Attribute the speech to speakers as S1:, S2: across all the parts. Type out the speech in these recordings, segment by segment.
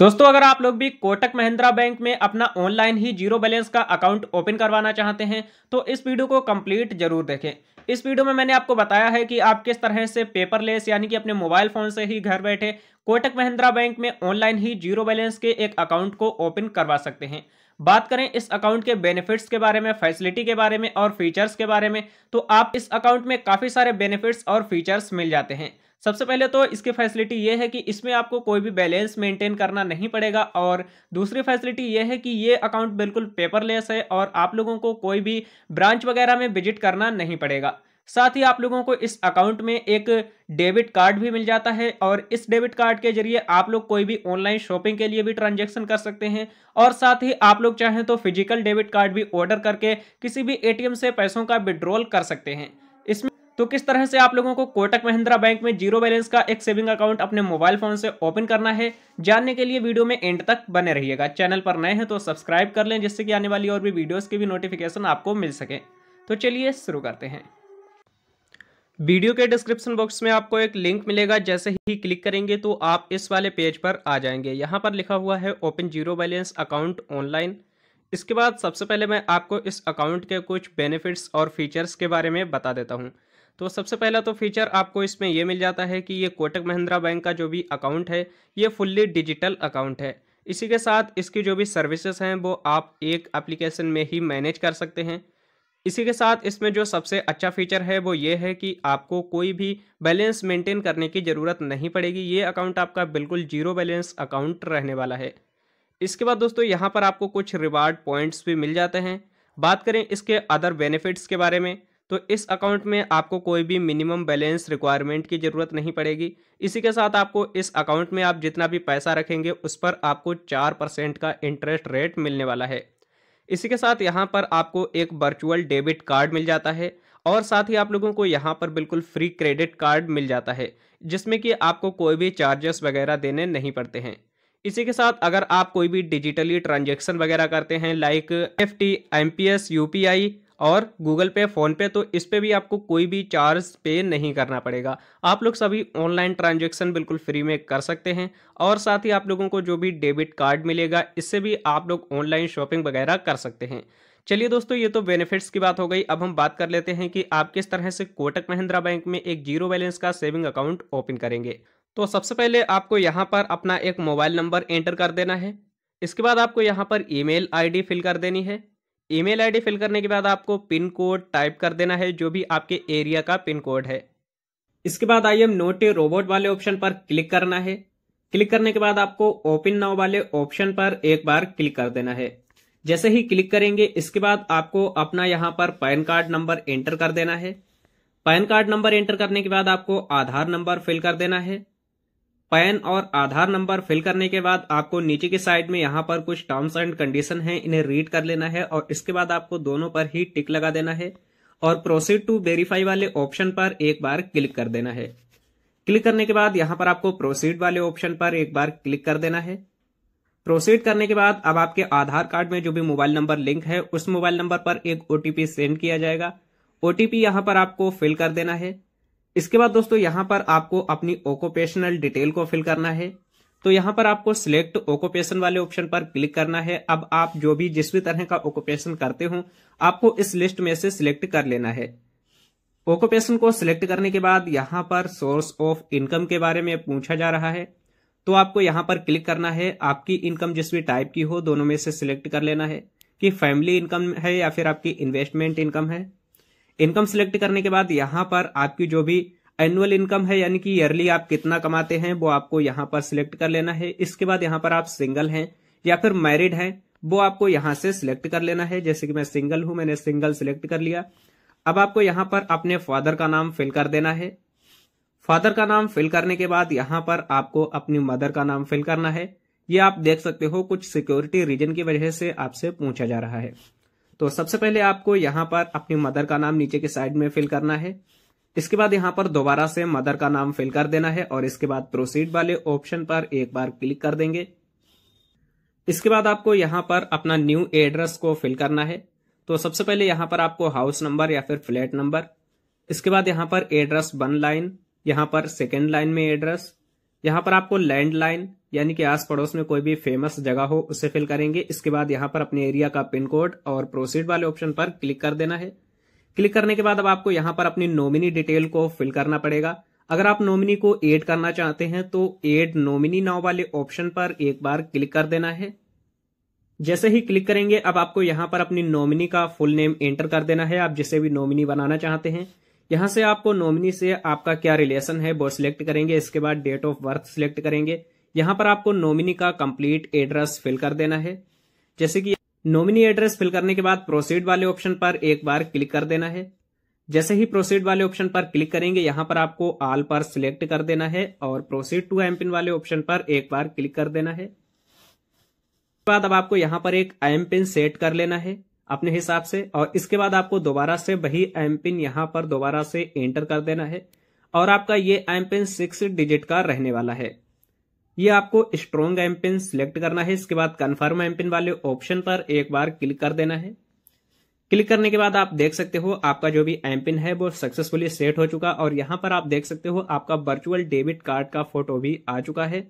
S1: दोस्तों अगर आप लोग भी कोटक महिंद्रा बैंक में अपना ऑनलाइन ही जीरो बैलेंस का अकाउंट ओपन करवाना चाहते हैं तो इस वीडियो को कंप्लीट जरूर देखें इस वीडियो में मैंने आपको बताया है कि आप किस तरह से पेपरलेस यानी कि अपने मोबाइल फोन से ही घर बैठे कोटक महिंद्रा बैंक में ऑनलाइन ही जीरो बैलेंस के एक अकाउंट को ओपन करवा सकते हैं बात करें इस अकाउंट के बेनिफिट्स के बारे में फैसिलिटी के बारे में और फीचर्स के बारे में तो आप इस अकाउंट में काफ़ी सारे बेनिफिट्स और फीचर्स मिल जाते हैं सबसे पहले तो इसकी फैसिलिटी ये है कि इसमें आपको कोई भी बैलेंस मेंटेन करना नहीं पड़ेगा और दूसरी फैसिलिटी ये है कि ये अकाउंट बिल्कुल पेपरलेस है और आप लोगों को कोई भी ब्रांच वगैरह में विजिट करना नहीं पड़ेगा साथ ही आप लोगों को इस अकाउंट में एक डेबिट कार्ड भी मिल जाता है और इस डेबिट कार्ड के जरिए आप लोग कोई भी ऑनलाइन शॉपिंग के लिए भी ट्रांजैक्शन कर सकते हैं और साथ ही आप लोग चाहें तो फिजिकल डेबिट कार्ड भी ऑर्डर करके किसी भी एटीएम से पैसों का विड्रॉल कर सकते हैं तो किस तरह से आप लोगों को कोटक महिंद्रा बैंक में जीरो बैलेंस का एक सेविंग अकाउंट अपने मोबाइल फोन से ओपन करना है जानने के लिए वीडियो में एंड तक बने रहिएगा चैनल पर नए हैं तो सब्सक्राइब कर लें जिससे कि आने वाली और भी वीडियोस की भी नोटिफिकेशन आपको मिल सके तो चलिए शुरू करते हैं वीडियो के डिस्क्रिप्शन बॉक्स में आपको एक लिंक मिलेगा जैसे ही क्लिक करेंगे तो आप इस वाले पेज पर आ जाएंगे यहाँ पर लिखा हुआ है open zero balance account online इसके बाद सबसे पहले मैं आपको इस अकाउंट के कुछ बेनिफिट्स और फीचर्स के बारे में बता देता हूँ तो सबसे पहला तो फीचर आपको इसमें यह मिल जाता है कि ये कोटक महिंद्रा बैंक का जो भी अकाउंट है ये फुल्ली डिजिटल अकाउंट है इसी के साथ इसकी जो भी सर्विसेज हैं वो आप एक एप्लीकेशन में ही मैनेज कर सकते हैं इसी के साथ इसमें जो सबसे अच्छा फीचर है वो ये है कि आपको कोई भी बैलेंस मेंटेन करने की ज़रूरत नहीं पड़ेगी ये अकाउंट आपका बिल्कुल जीरो बैलेंस अकाउंट रहने वाला है इसके बाद दोस्तों यहाँ पर आपको कुछ रिवार्ड पॉइंट्स भी मिल जाते हैं बात करें इसके अदर बेनिफिट्स के बारे में तो इस अकाउंट में आपको कोई भी मिनिमम बैलेंस रिक्वायरमेंट की ज़रूरत नहीं पड़ेगी इसी के साथ आपको इस अकाउंट में आप जितना भी पैसा रखेंगे उस पर आपको चार परसेंट का इंटरेस्ट रेट मिलने वाला है इसी के साथ यहाँ पर आपको एक वर्चुअल डेबिट कार्ड मिल जाता है और साथ ही आप लोगों को यहाँ पर बिल्कुल फ्री क्रेडिट कार्ड मिल जाता है जिसमें कि आपको कोई भी चार्जेस वगैरह देने नहीं पड़ते हैं इसी के साथ अगर आप कोई भी डिजिटली ट्रांजेक्शन वगैरह करते हैं like F T M P S U P I और गूगल पे फ़ोनपे तो इस पर भी आपको कोई भी चार्ज पे नहीं करना पड़ेगा आप लोग सभी ऑनलाइन ट्रांजेक्शन बिल्कुल फ्री में कर सकते हैं और साथ ही आप लोगों को जो भी डेबिट कार्ड मिलेगा इससे भी आप लोग ऑनलाइन शॉपिंग वगैरह कर सकते हैं चलिए दोस्तों ये तो बेनिफिट्स की बात हो गई अब हम बात कर लेते हैं कि आप किस तरह से कोटक महिंद्रा बैंक में एक जीरो बैलेंस का सेविंग अकाउंट ओपन करेंगे तो सबसे पहले आपको यहाँ पर अपना एक मोबाइल नंबर एंटर कर देना है इसके बाद आपको यहाँ पर ईमेल आईडी फिल कर देनी है ईमेल आईडी फिल करने के बाद आपको पिन कोड टाइप कर देना है जो भी आपके एरिया का पिन कोड है इसके बाद I am not a robot वाले ऑप्शन पर क्लिक करना है क्लिक करने के बाद आपको ओपन नाउ वाले ऑप्शन पर एक बार क्लिक कर देना है जैसे ही क्लिक करेंगे इसके बाद आपको अपना यहाँ पर पैन कार्ड नंबर एंटर कर देना है पैन कार्ड नंबर एंटर करने के बाद आपको आधार नंबर फिल कर देना है पैन और आधार नंबर फिल करने के बाद आपको नीचे के साइड में यहाँ पर कुछ टर्म्स एंड कंडीशन है इन्हें रीड कर लेना है और इसके बाद आपको दोनों पर ही टिक लगा देना है और प्रोसीड टू वेरीफाई वाले ऑप्शन पर एक बार क्लिक कर देना है क्लिक करने के बाद यहाँ पर आपको प्रोसीड वाले ऑप्शन पर एक बार क्लिक कर देना है प्रोसीड करने के बाद अब आपके आधार कार्ड में जो भी मोबाइल नंबर लिंक है उस मोबाइल नंबर पर एक ओटीपी सेंड किया जाएगा ओटीपी यहाँ पर आपको फिल कर देना है इसके बाद दोस्तों यहां पर आपको अपनी ऑक्यूपेशनल डिटेल को फिल करना है तो यहां पर आपको सिलेक्ट ऑक्यूपेशन वाले ऑप्शन पर क्लिक करना है अब आप जो भी जिस भी तरह का ऑक्यूपेशन करते हो आपको इस लिस्ट में से सिलेक्ट कर लेना है ऑक्यूपेशन को सिलेक्ट करने के बाद यहाँ पर सोर्स ऑफ इनकम के बारे में पूछा जा रहा है तो आपको यहाँ पर क्लिक करना है आपकी इनकम जिस भी टाइप की हो दोनों में से सिलेक्ट कर लेना है कि फैमिली इनकम है या फिर आपकी इन्वेस्टमेंट इनकम है इनकम सिलेक्ट करने के बाद यहां पर आपकी जो भी एनुअल इनकम है यानी कि ईयरली आप कितना कमाते हैं वो आपको यहाँ पर सिलेक्ट कर लेना है इसके बाद यहाँ पर आप सिंगल हैं या फिर मैरिड हैं वो आपको यहां से सिलेक्ट कर लेना है जैसे कि मैं सिंगल हूं मैंने सिंगल सिलेक्ट कर लिया अब आपको यहाँ पर अपने फादर का नाम फिल कर देना है फादर का नाम फिल करने के बाद यहाँ पर आपको अपनी मदर का नाम फिल करना है ये आप देख सकते हो कुछ सिक्योरिटी रीजन की वजह से आपसे पूछा जा रहा है तो सबसे पहले आपको यहाँ पर अपनी मदर का नाम नीचे के साइड में फिल करना है इसके बाद यहाँ पर दोबारा से मदर का नाम फिल कर देना है और इसके बाद प्रोसीड वाले ऑप्शन पर एक बार क्लिक कर देंगे इसके बाद आपको यहाँ पर अपना न्यू एड्रेस को फिल करना है तो सबसे पहले यहाँ पर आपको हाउस नंबर या फिर फ्लैट नंबर इसके बाद यहाँ पर एड्रेस वन लाइन यहाँ पर सेकेंड लाइन में एड्रेस यहाँ पर आपको लैंडलाइन यानी कि आस पड़ोस में कोई भी फेमस जगह हो उसे फिल करेंगे इसके बाद यहाँ पर अपने एरिया का पिन कोड और प्रोसीड वाले ऑप्शन पर क्लिक कर देना है क्लिक करने के बाद अब आपको यहाँ पर अपनी नॉमिनी डिटेल को फिल करना पड़ेगा अगर आप नॉमिनी को एड करना चाहते हैं तो एड नॉमिनी नाव वाले ऑप्शन पर एक बार क्लिक कर देना है जैसे ही क्लिक करेंगे अब आपको यहाँ पर अपनी नॉमिनी का फुल नेम एंटर कर देना है आप जिसे भी नॉमिनी बनाना चाहते हैं यहां से आपको नॉमिनी से आपका क्या रिलेशन है वो सिलेक्ट करेंगे इसके बाद डेट ऑफ बर्थ सिलेक्ट करेंगे यहां पर आपको नॉमिनी का कंप्लीट एड्रेस फिल कर देना है जैसे कि नॉमिनी एड्रेस फिल करने के बाद प्रोसीड वाले ऑप्शन पर एक बार क्लिक कर देना है जैसे ही प्रोसीड वाले ऑप्शन पर क्लिक करेंगे यहां पर आपको आल पर सिलेक्ट कर देना है और प्रोसीड टू एमपिन वाले ऑप्शन पर एक बार क्लिक कर देना है बाद अब आपको यहां पर एक एम पिन सेट कर लेना है अपने हिसाब से और इसके बाद आपको दोबारा से वही एम पिन यहाँ पर दोबारा से एंटर कर देना है और आपका ये एम पिन सिक्स डिजिट का रहने वाला है ये आपको स्ट्रॉन्ग एम पिन सिलेक्ट करना है इसके बाद कन्फर्म एम पिन वाले ऑप्शन पर एक बार क्लिक कर देना है क्लिक करने के बाद आप देख सकते हो आपका जो भी एम पिन है वो सक्सेसफुली सेट हो चुका और यहाँ पर आप देख सकते हो आपका वर्चुअल डेबिट कार्ड का फोटो भी आ चुका है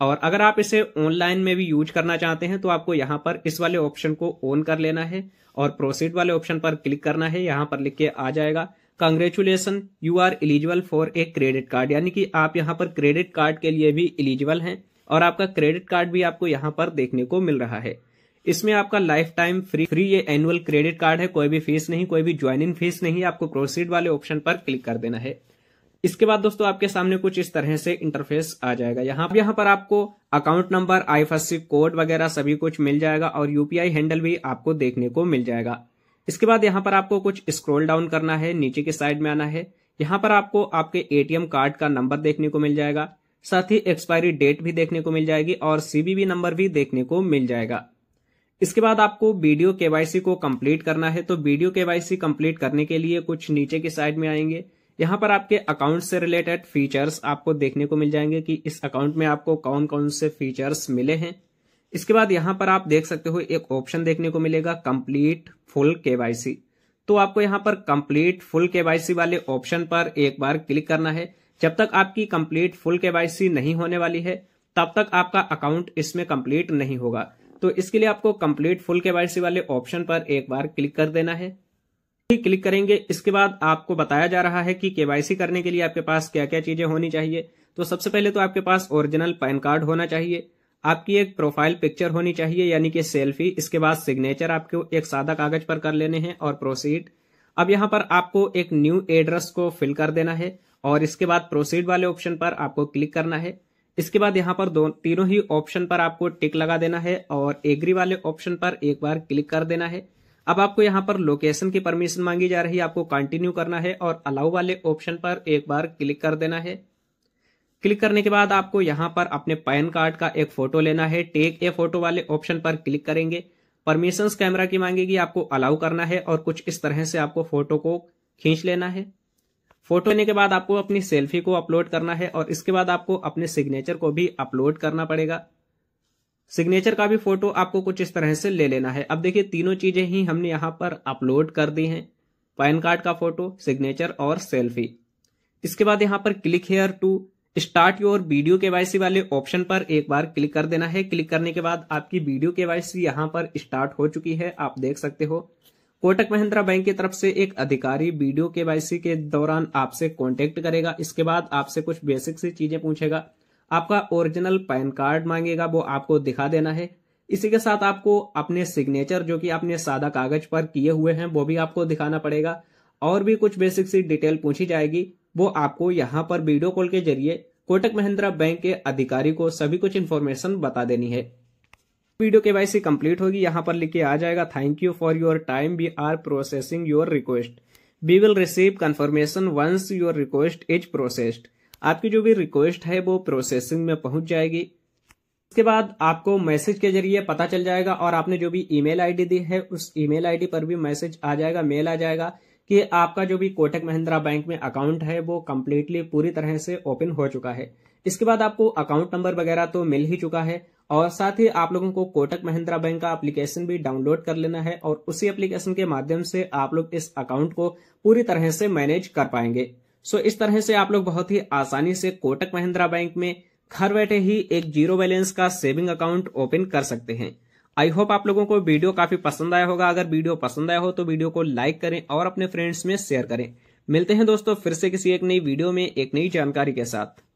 S1: और अगर आप इसे ऑनलाइन में भी यूज करना चाहते हैं तो आपको यहाँ पर इस वाले ऑप्शन को ऑन कर लेना है और प्रोसीड वाले ऑप्शन पर क्लिक करना है यहाँ पर लिख के आ जाएगा congratulations you are eligible for a credit card यानी कि आप यहाँ पर क्रेडिट कार्ड के लिए भी इलिजिबल हैं और आपका क्रेडिट कार्ड भी आपको यहाँ पर देखने को मिल रहा है इसमें आपका लाइफ टाइम फ्री फ्री ये एनुअल क्रेडिट कार्ड है कोई भी फीस नहीं कोई भी ज्वाइनिंग फीस नहीं आपको प्रोसीड वाले ऑप्शन पर क्लिक कर देना है इसके बाद दोस्तों आपके सामने कुछ इस तरह से इंटरफेस आ जाएगा यहाँ यहाँ पर आपको अकाउंट नंबर आईएफएससी कोड वगैरह सभी कुछ मिल जाएगा और यूपीआई हैंडल भी आपको देखने को मिल जाएगा इसके बाद यहाँ पर आपको कुछ स्क्रॉल डाउन करना है नीचे के साइड में आना है यहाँ पर आपको आपके एटीएम कार्ड का नंबर देखने को मिल जाएगा साथ ही एक्सपायरी डेट भी देखने को मिल जाएगी और सीबीबी नंबर भी देखने को मिल जाएगा इसके बाद आपको वीडियो केवाईसी को कंप्लीट करना है तो वीडियो केवाईसी कंप्लीट करने के लिए कुछ नीचे की साइड में आएंगे यहाँ पर आपके अकाउंट से रिलेटेड फीचर्स आपको देखने को मिल जाएंगे कि इस अकाउंट में आपको कौन कौन से फीचर्स मिले हैं इसके बाद यहाँ पर आप देख सकते हो एक ऑप्शन देखने को मिलेगा कंप्लीट फुल केवाईसी तो आपको यहाँ पर कंप्लीट फुल केवाईसी वाले ऑप्शन पर एक बार क्लिक करना है जब तक आपकी कंप्लीट फुल केवाईसी नहीं होने वाली है तब तक आपका अकाउंट इसमें कंप्लीट नहीं होगा तो इसके लिए आपको कंप्लीट फुल केवाईसी वाले ऑप्शन पर एक बार क्लिक कर देना है क्लिक करेंगे इसके बाद आपको बताया जा रहा है कि केवाईसी करने के लिए आपके पास क्या क्या चीजें होनी चाहिए तो सबसे पहले तो आपके पास ओरिजिनल पैन कार्ड होना चाहिए आपकी एक प्रोफाइल पिक्चर होनी चाहिए यानी कि सेल्फी इसके बाद सिग्नेचर आपको एक सादा कागज पर कर लेने हैं और प्रोसीड अब यहाँ पर आपको एक न्यू एड्रेस को फिल कर देना है और इसके बाद प्रोसीड वाले ऑप्शन पर आपको क्लिक करना है इसके बाद यहाँ पर दो तीनों ही ऑप्शन पर आपको टिक लगा देना है और एग्री वाले ऑप्शन पर एक बार क्लिक कर देना है अब आपको यहाँ पर लोकेशन की परमिशन मांगी जा रही है आपको कंटिन्यू करना है और अलाउ वाले ऑप्शन पर एक बार क्लिक कर देना है क्लिक करने के बाद आपको यहाँ पर अपने पैन कार्ड का एक फोटो लेना है टेक ए फोटो वाले ऑप्शन पर क्लिक करेंगे परमिशंस कैमरा की मांगेगी आपको अलाउ करना है और कुछ इस तरह से आपको फोटो को खींच लेना है फोटो लेने के बाद आपको अपनी सेल्फी को अपलोड करना है और इसके बाद आपको अपने सिग्नेचर को भी अपलोड करना पड़ेगा सिग्नेचर का भी फोटो आपको कुछ इस तरह से ले लेना है अब देखिए तीनों चीजें ही हमने यहाँ पर अपलोड कर दी हैं पैन कार्ड का फोटो सिग्नेचर और सेल्फी इसके बाद यहाँ पर click here to start your video KYC वाले ऑप्शन पर एक बार क्लिक कर देना है क्लिक करने के बाद आपकी वीडियो केवाईसी यहाँ पर स्टार्ट हो चुकी है आप देख सकते हो कोटक महिंद्रा बैंक की तरफ से एक अधिकारी वीडियो केवाईसी के दौरान आपसे कॉन्टेक्ट करेगा इसके बाद आपसे कुछ बेसिक सी चीजें पूछेगा आपका ओरिजिनल पैन कार्ड मांगेगा वो आपको दिखा देना है इसी के साथ आपको अपने सिग्नेचर जो कि आपने सादा कागज पर किए हुए हैं वो भी आपको दिखाना पड़ेगा और भी कुछ बेसिक सी डिटेल पूछी जाएगी वो आपको यहाँ पर वीडियो कॉल के जरिए कोटक महिंद्रा बैंक के अधिकारी को सभी कुछ इन्फॉर्मेशन बता देनी है वीडियो के वाई कंप्लीट होगी यहाँ पर लिख के आ जाएगा thank you for your time we are processing your request we will receive confirmation once your request is processed आपकी जो भी रिक्वेस्ट है वो प्रोसेसिंग में पहुंच जाएगी इसके बाद आपको मैसेज के जरिए पता चल जाएगा और आपने जो भी ईमेल आईडी दी है उस ईमेल आईडी पर भी मैसेज आ जाएगा मेल आ जाएगा कि आपका जो भी कोटक महिंद्रा बैंक में अकाउंट है वो कम्प्लीटली पूरी तरह से ओपन हो चुका है इसके बाद आपको अकाउंट नंबर वगैरह तो मिल ही चुका है और साथ ही आप लोगों को कोटक महिंद्रा बैंक का एप्लीकेशन भी डाउनलोड कर लेना है और उसी एप्लीकेशन के माध्यम से आप लोग इस अकाउंट को पूरी तरह से मैनेज कर पाएंगे सो इस तरह से आप लोग बहुत ही आसानी से कोटक महिंद्रा बैंक में घर बैठे ही एक जीरो बैलेंस का सेविंग अकाउंट ओपन कर सकते हैं आई होप आप लोगों को वीडियो काफी पसंद आया होगा अगर वीडियो पसंद आया हो तो वीडियो को लाइक करें और अपने फ्रेंड्स में शेयर करें मिलते हैं दोस्तों फिर से किसी एक नई वीडियो में एक नई जानकारी के साथ